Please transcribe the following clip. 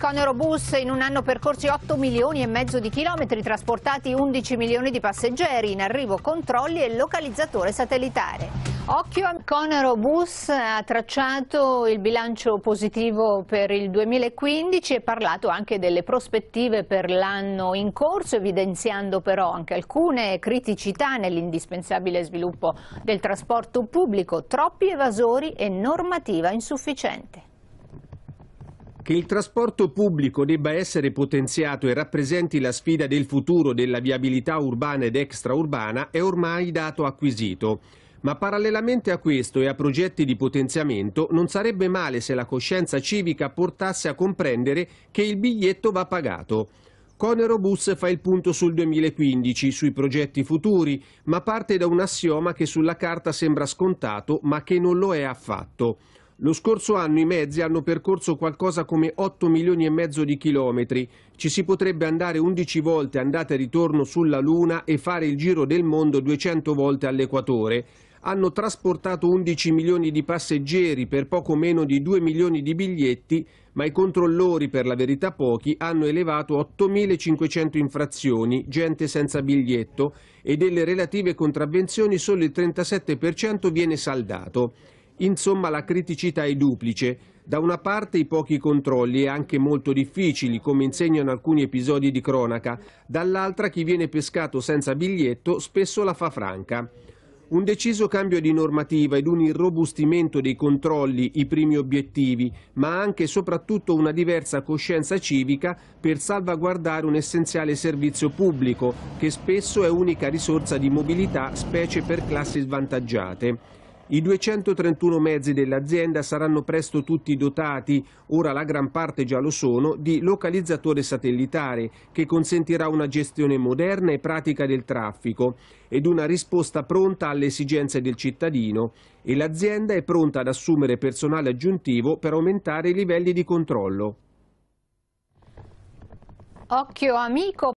Conero Bus in un anno percorsi 8 milioni e mezzo di chilometri, trasportati 11 milioni di passeggeri, in arrivo controlli e localizzatore satellitare. Occhio, a... Conero Bus ha tracciato il bilancio positivo per il 2015 e parlato anche delle prospettive per l'anno in corso, evidenziando però anche alcune criticità nell'indispensabile sviluppo del trasporto pubblico, troppi evasori e normativa insufficiente. Che il trasporto pubblico debba essere potenziato e rappresenti la sfida del futuro della viabilità urbana ed extraurbana è ormai dato acquisito. Ma parallelamente a questo e a progetti di potenziamento non sarebbe male se la coscienza civica portasse a comprendere che il biglietto va pagato. Conero Bus fa il punto sul 2015, sui progetti futuri, ma parte da un assioma che sulla carta sembra scontato ma che non lo è affatto. Lo scorso anno i mezzi hanno percorso qualcosa come 8 milioni e mezzo di chilometri. Ci si potrebbe andare 11 volte andata e ritorno sulla Luna e fare il giro del mondo 200 volte all'equatore hanno trasportato 11 milioni di passeggeri per poco meno di 2 milioni di biglietti, ma i controllori, per la verità pochi, hanno elevato 8.500 infrazioni, gente senza biglietto, e delle relative contravvenzioni solo il 37% viene saldato. Insomma la criticità è duplice. Da una parte i pochi controlli e anche molto difficili, come insegnano alcuni episodi di cronaca, dall'altra chi viene pescato senza biglietto spesso la fa franca. Un deciso cambio di normativa ed un irrobustimento dei controlli i primi obiettivi, ma anche e soprattutto una diversa coscienza civica per salvaguardare un essenziale servizio pubblico, che spesso è unica risorsa di mobilità, specie per classi svantaggiate. I 231 mezzi dell'azienda saranno presto tutti dotati, ora la gran parte già lo sono, di localizzatore satellitare che consentirà una gestione moderna e pratica del traffico ed una risposta pronta alle esigenze del cittadino e l'azienda è pronta ad assumere personale aggiuntivo per aumentare i livelli di controllo. Occhio amico!